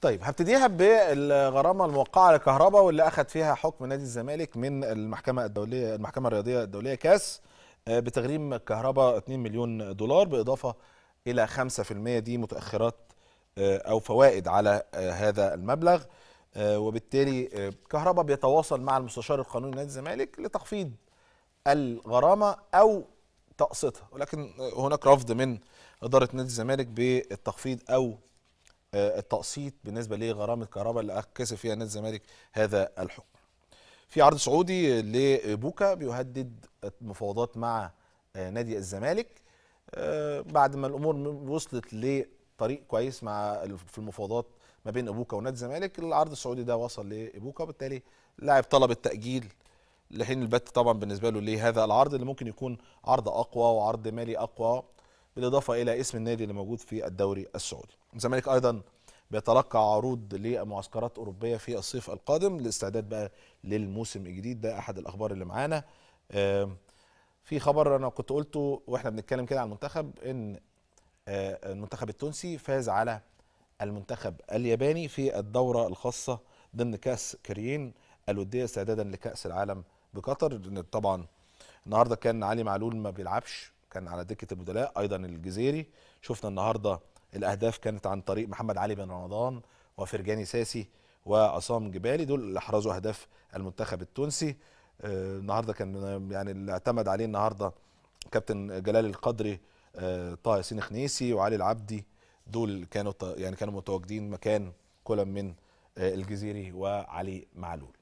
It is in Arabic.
طيب هبتديها بالغرامه الموقعه للكهرباء واللي اخذ فيها حكم نادي الزمالك من المحكمه الدوليه المحكمه الرياضيه الدوليه كاس آه، بتغريم الكهرباء 2 مليون دولار باضافه الى 5% دي متاخرات آه، او فوائد على آه، هذا المبلغ وبالتالي كهرباء بيتواصل مع المستشار القانوني نادي الزمالك لتخفيض الغرامه او تقسيطها ولكن هناك رفض من اداره نادي الزمالك بالتخفيض او آه، التقسيط بالنسبه لغرامه كهرباء اللي كسب فيها نادي الزمالك هذا الحكم. في عرض سعودي لبوكا بيهدد المفاوضات مع آه، نادي الزمالك آه، بعد ما الامور وصلت لطريق كويس مع في المفاوضات ما بين ابوكا ونادي الزمالك العرض السعودي ده وصل لابوكا وبالتالي اللاعب طلب التاجيل لحين البت طبعا بالنسبه له لهذا العرض اللي ممكن يكون عرض اقوى وعرض مالي اقوى بالاضافه الى اسم النادي اللي موجود في الدوري السعودي. الزمالك ايضا بيتلقى عروض لمعسكرات اوروبيه في الصيف القادم للاستعداد بقى للموسم الجديد ده احد الاخبار اللي معانا. في خبر انا كنت قلته واحنا بنتكلم كده عن المنتخب ان آه، المنتخب التونسي فاز على المنتخب الياباني في الدوره الخاصه ضمن كاس كريين الوديه استعدادا لكاس العالم بقطر طبعا النهارده كان علي معلول ما بيلعبش كان على دكه البدلاء ايضا الجزيري شفنا النهارده الاهداف كانت عن طريق محمد علي بن رمضان وفرجاني ساسي وعصام جبالي دول اللي احرزوا اهداف المنتخب التونسي آه، النهارده كان يعني اللي اعتمد عليه النهارده كابتن جلال القدري طه آه، ياسين خنيسي وعلي العبدي دول كانوا يعني كانوا متواجدين مكان كل من آه، الجزيري وعلي معلول